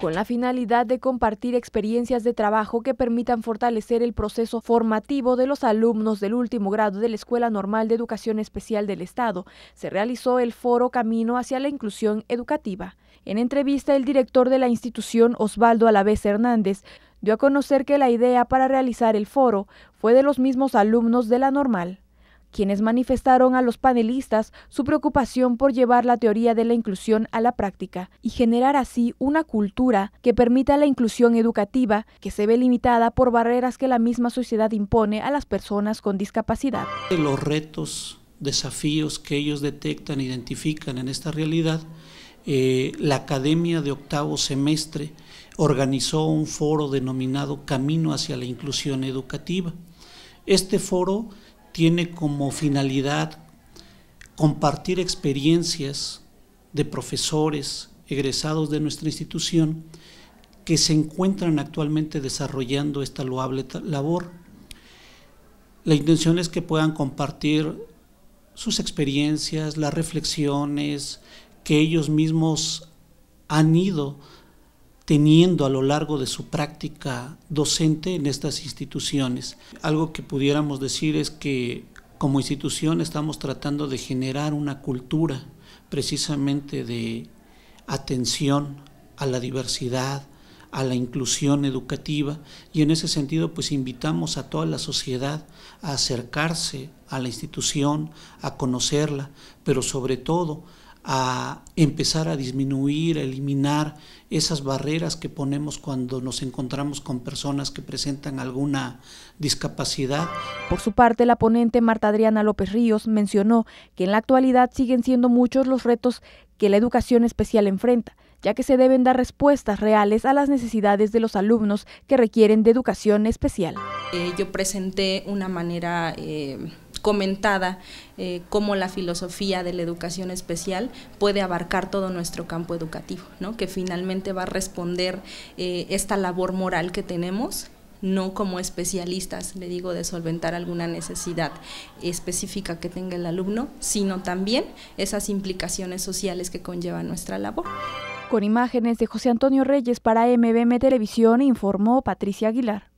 con la finalidad de compartir experiencias de trabajo que permitan fortalecer el proceso formativo de los alumnos del último grado de la Escuela Normal de Educación Especial del Estado. Se realizó el foro Camino hacia la Inclusión Educativa. En entrevista, el director de la institución, Osvaldo Alavés Hernández, dio a conocer que la idea para realizar el foro fue de los mismos alumnos de la normal quienes manifestaron a los panelistas su preocupación por llevar la teoría de la inclusión a la práctica y generar así una cultura que permita la inclusión educativa que se ve limitada por barreras que la misma sociedad impone a las personas con discapacidad. Los retos, desafíos que ellos detectan, e identifican en esta realidad, eh, la Academia de Octavo Semestre organizó un foro denominado Camino hacia la Inclusión Educativa. Este foro tiene como finalidad compartir experiencias de profesores egresados de nuestra institución que se encuentran actualmente desarrollando esta loable labor. La intención es que puedan compartir sus experiencias, las reflexiones que ellos mismos han ido teniendo a lo largo de su práctica docente en estas instituciones. Algo que pudiéramos decir es que como institución estamos tratando de generar una cultura precisamente de atención a la diversidad, a la inclusión educativa y en ese sentido pues invitamos a toda la sociedad a acercarse a la institución, a conocerla, pero sobre todo a empezar a disminuir, a eliminar esas barreras que ponemos cuando nos encontramos con personas que presentan alguna discapacidad. Por su parte, la ponente Marta Adriana López Ríos mencionó que en la actualidad siguen siendo muchos los retos que la educación especial enfrenta, ya que se deben dar respuestas reales a las necesidades de los alumnos que requieren de educación especial. Eh, yo presenté una manera... Eh, comentada eh, cómo la filosofía de la educación especial puede abarcar todo nuestro campo educativo, que finalmente va a responder eh, esta labor moral que tenemos no como especialistas, le digo, de solventar alguna necesidad específica que tenga el alumno, sino también esas implicaciones sociales que conlleva nuestra labor. Con imágenes de José Antonio Reyes para MBM Televisión informó Patricia Aguilar.